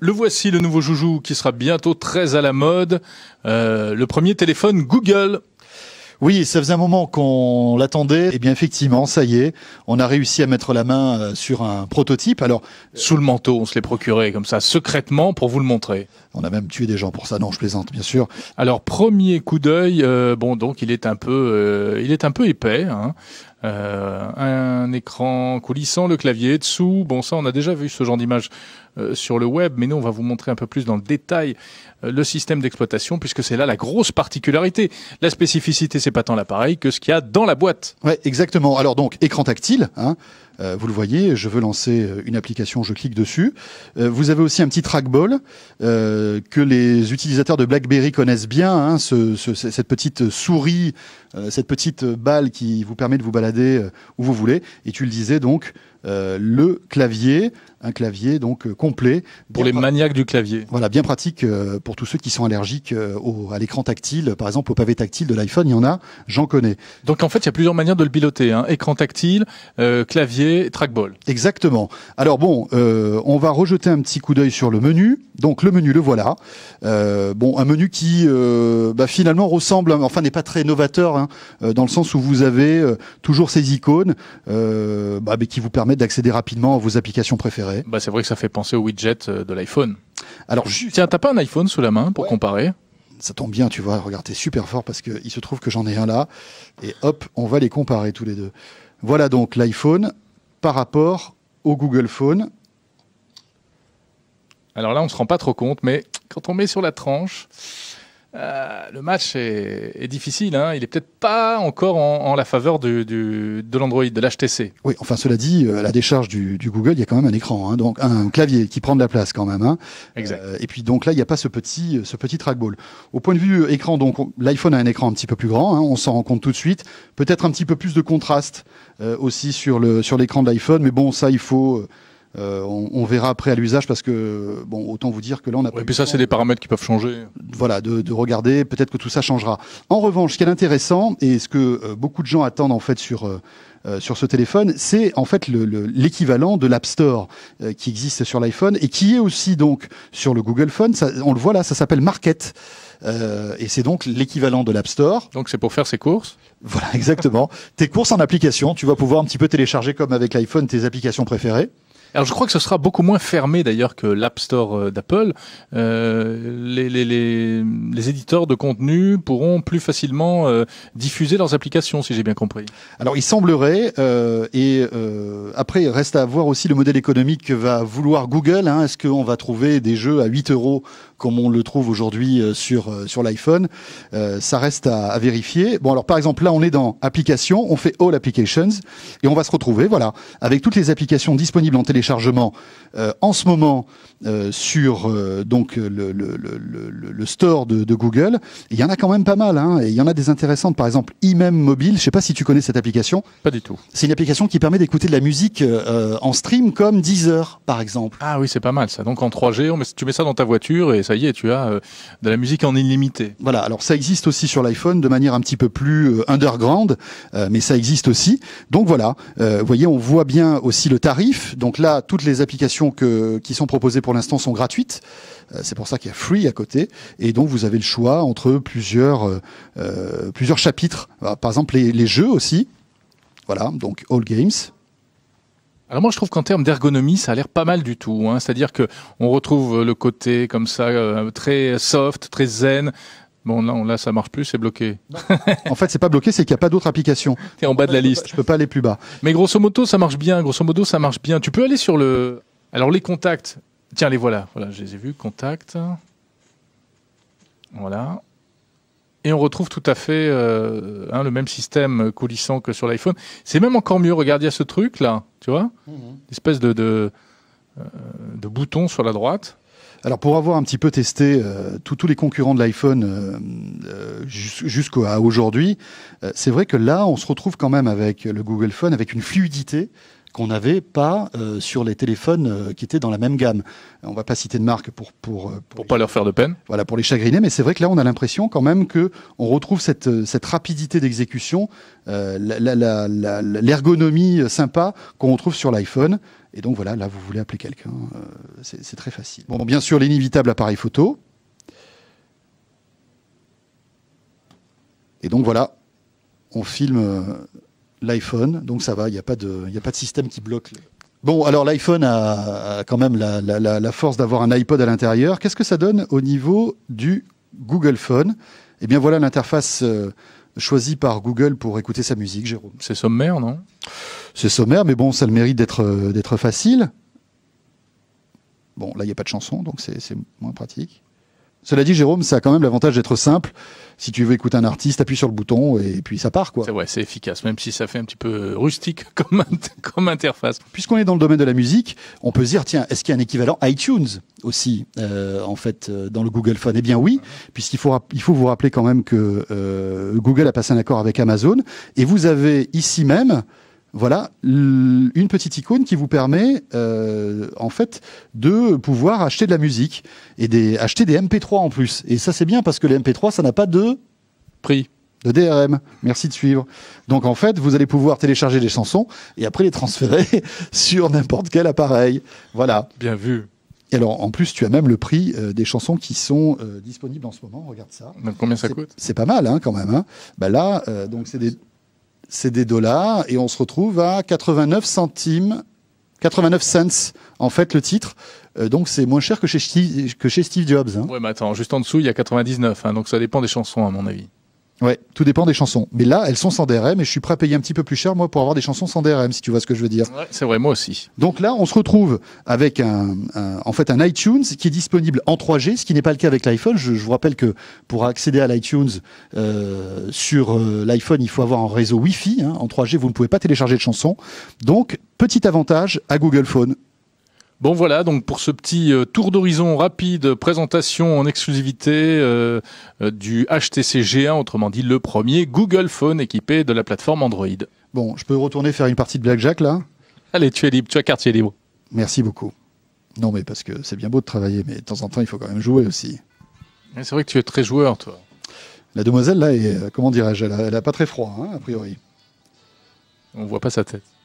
Le voici, le nouveau joujou qui sera bientôt très à la mode. Euh, le premier téléphone Google. Oui, ça faisait un moment qu'on l'attendait. Et eh bien effectivement, ça y est, on a réussi à mettre la main euh, sur un prototype. Alors sous le manteau, on se l'est procuré comme ça secrètement pour vous le montrer. On a même tué des gens pour ça. Non, je plaisante, bien sûr. Alors premier coup d'œil, euh, bon donc il est un peu, euh, il est un peu épais. Hein. Euh, un écran coulissant, le clavier dessous. Bon, ça, on a déjà vu ce genre d'image sur le web, mais nous, on va vous montrer un peu plus dans le détail le système d'exploitation, puisque c'est là la grosse particularité. La spécificité, c'est pas tant l'appareil que ce qu'il y a dans la boîte. Ouais, exactement. Alors donc, écran tactile. Hein, euh, vous le voyez, je veux lancer euh, une application, je clique dessus. Euh, vous avez aussi un petit trackball que les utilisateurs de BlackBerry connaissent bien, hein, cette petite souris, cette petite balle qui vous permet de vous balader où vous voulez. Et tu le disais donc, euh, le clavier, un clavier donc euh, complet. Pour les maniaques du clavier. Voilà, bien pratique euh, pour tous ceux qui sont allergiques à l'écran tactile. Par exemple, au pavé tactile de l'iPhone, il y en a, j'en connais. Donc en fait, il y a plusieurs manières de le piloter. Hein. Écran tactile, clavier, trackball. Exactement. Alors bon, on va rejeter un petit coup d'œil sur le menu. Donc le menu, le voilà. bon, un menu qui bah, finalement ressemble, enfin n'est pas très novateur, hein, dans le sens où vous avez toujours ces icônes bah, mais qui vous permettent d'accéder rapidement à vos applications préférées. Bah, c'est vrai que ça fait penser au widget euh, de l'iPhone. Alors, je... tiens, t'as pas un iPhone sous la main pour comparer ça tombe bien, tu vois, regarde, super fort parce qu'il se trouve que j'en ai un là. Et hop, on va les comparer tous les deux. Voilà donc l'iPhone par rapport au Google Phone. Alors là, on ne se rend pas trop compte, mais quand on met sur la tranche, euh, le match est, difficile. Hein. Il est peut-être pas encore en, la faveur de l'Android, de l'HTC. Oui, enfin cela dit, euh, la décharge du, Google, il y a quand même un écran, hein. donc un clavier qui prend de la place quand même. Hein. Exact. Euh, et puis donc là, il n'y a pas ce petit, ce petit trackball. Au point de vue écran, donc l'iPhone a un écran un petit peu plus grand. on s'en rend compte tout de suite. Peut-être un petit peu plus de contraste aussi sur sur l'écran de l'iPhone, mais bon, ça il faut euh, on, verra après à l'usage parce que bon, autant vous dire que là on a. pas et puis ça, c'est des paramètres qui peuvent changer. Voilà, de, de regarder. Peut-être que tout ça changera. En revanche, ce qui est intéressant et ce que euh, beaucoup de gens attendent en fait sur euh, sur ce téléphone, c'est en fait l'équivalent le, de l'App Store qui existe sur l'iPhone et qui est aussi donc sur le Google Phone. Ça, on le voit là, ça s'appelle Market. et c'est donc l'équivalent de l'App Store. Donc c'est pour faire ses courses Voilà, exactement. tes courses en application, tu vas pouvoir un petit peu télécharger comme avec l'iPhone tes applications préférées. Alors je crois que ce sera beaucoup moins fermé d'ailleurs que l'App Store euh, d'Apple. Euh, les, les, les, les, éditeurs de contenu pourront plus facilement euh, diffuser leurs applications, si j'ai bien compris. Alors il semblerait, euh, et euh, après il reste à voir aussi le modèle économique que va vouloir Google. Hein. Est-ce qu'on va trouver des jeux à 8 euros comme on le trouve aujourd'hui sur, sur l'iPhone Ça reste à, à, vérifier. Bon alors par exemple là on est dans applications, on fait All Applications, et on va se retrouver voilà avec toutes les applications disponibles en télé téléchargement euh, en ce moment euh, sur euh, donc le, store de, Google. Il y en a quand même pas mal, hein, il y en a des intéressantes. Par exemple, iMem Mobile, je ne sais pas si tu connais cette application. Pas du tout. C'est une application qui permet d'écouter de la musique en stream comme Deezer, par exemple. Ah oui, c'est pas mal ça. Donc en 3G, tu mets ça dans ta voiture et ça y est, tu as de la musique en illimité. Voilà, alors ça existe aussi sur l'iPhone de manière un petit peu plus underground, mais ça existe aussi. Donc voilà, vous voyez, on voit bien aussi le tarif. Donc là, toutes les applications que, qui sont proposées pour l'instant sont gratuites. Euh, c'est pour ça qu'il y a Free à côté. Et donc, vous avez le choix entre plusieurs, euh, euh, plusieurs chapitres. Par exemple, les, jeux aussi. Voilà, donc All Games, alors moi je trouve qu'en termes d'ergonomie ça a l'air pas mal du tout, hein. c'est-à-dire que on retrouve le côté comme ça très soft, très zen, Bon, là, là, ça marche plus, c'est bloqué. en fait, c'est pas bloqué, c'est qu'il n'y a pas d'autres applications. T'es en bas de la liste. Je peux pas aller plus bas. Mais grosso modo, ça marche bien. Grosso modo, ça marche bien. Tu peux aller sur le. Alors, les contacts. Tiens, les voilà. Voilà, je les ai vus. Contacts. Voilà. Et on retrouve tout à fait euh, hein, le même système coulissant que sur l'iPhone. C'est même encore mieux. Regarde, il ce truc là, tu vois, mhm. espèce de, de, euh, de bouton sur la droite. Alors pour avoir un petit peu testé euh, tous les concurrents de l'iPhone euh, euh, jusqu'à aujourd'hui, c'est vrai que là, on se retrouve quand même avec le Google Phone, avec une fluidité qu'on n'avait pas sur les téléphones qui étaient dans la même gamme. On ne va pas citer de marque pour pour pour, pas leur faire de peine. Voilà pour les chagriner, mais c'est vrai que là on a l'impression quand même que on retrouve cette rapidité d'exécution, l'ergonomie sympa qu'on retrouve sur l'iPhone. Et donc voilà, là, vous voulez appeler quelqu'un, euh, c'est très facile. Bon, bien sûr, l'inévitable appareil photo. Et donc voilà, on filme euh, l'iPhone, donc ça va, il n'y a, pas de, a pas de système qui bloque. Bon, alors l'iPhone a, quand même la, force d'avoir un iPod à l'intérieur. Qu'est-ce que ça donne au niveau du Google Phone Eh bien voilà l'interface... Euh, choisi par Google pour écouter sa musique, Jérôme. C'est sommaire, non C'est sommaire, mais bon, ça le mérite d'être euh, facile. Bon, là, il n'y a pas de chanson, donc c'est moins pratique. Cela dit, Jérôme, ça a quand même l'avantage d'être simple. Si tu veux écouter un artiste, appuie sur le bouton et puis ça part, quoi. C'est ouais, c'est efficace, même si ça fait un petit peu euh, rustique comme, interface. Puisqu'on est dans le domaine de la musique, on peut se dire, tiens, est-ce qu'il y a un équivalent iTunes aussi, euh, en fait, euh, dans le Google Phone Eh bien oui, puisqu'il faut, il faut vous rappeler quand même que Google a passé un accord avec Amazon et vous avez ici même voilà une petite icône qui vous permet euh, en fait de pouvoir acheter de la musique et acheter des MP3 en plus. Et ça c'est bien parce que les MP3 ça n'a pas de prix de DRM. Merci de suivre. Donc en fait, vous allez pouvoir télécharger des chansons et après les transférer sur n'importe quel appareil. Voilà. Bien vu. Et alors, en plus, tu as même le prix euh, des chansons qui sont euh, disponibles en ce moment. Regarde ça. combien ça coûte C'est pas mal, hein, quand même. Hein. Bah là, donc c'est des c'est des dollars, et on se retrouve à 89 centimes, 89 cents en fait le titre. Euh, donc c'est moins cher que chez, Steve, que chez Steve Jobs. Hein. Ouais, mais attends, juste en dessous il y a 99, hein, donc ça dépend des chansons à mon avis. Ouais, tout dépend des chansons. Mais là, elles sont sans DRM et je suis prêt à payer un petit peu plus cher, moi, pour avoir des chansons sans DRM, si tu vois ce que je veux dire. Ouais, c'est vrai, moi aussi. Donc là, on se retrouve avec un, en fait, un iTunes qui est disponible en 3G, ce qui n'est pas le cas avec l'iPhone. Je, vous rappelle que pour accéder à l'iTunes euh, sur euh, l'iPhone, il faut avoir un réseau Wi-Fi. Hein. En 3G, vous ne pouvez pas télécharger de chansons. Donc, petit avantage à Google Phone. Bon voilà, donc pour ce petit euh, tour d'horizon rapide, présentation en exclusivité euh, euh, du HTC G1, autrement dit le premier Google Phone équipé de la plateforme Android. Bon, je peux retourner faire une partie de Blackjack là Allez, tu es libre, tu as quartier libre. Merci beaucoup. Non mais parce que c'est bien beau de travailler, mais de temps en temps il faut quand même jouer aussi. C'est vrai que tu es très joueur toi. La demoiselle là, comment dirais-je, elle, n'a a, pas très froid, hein, a priori. On voit pas sa tête.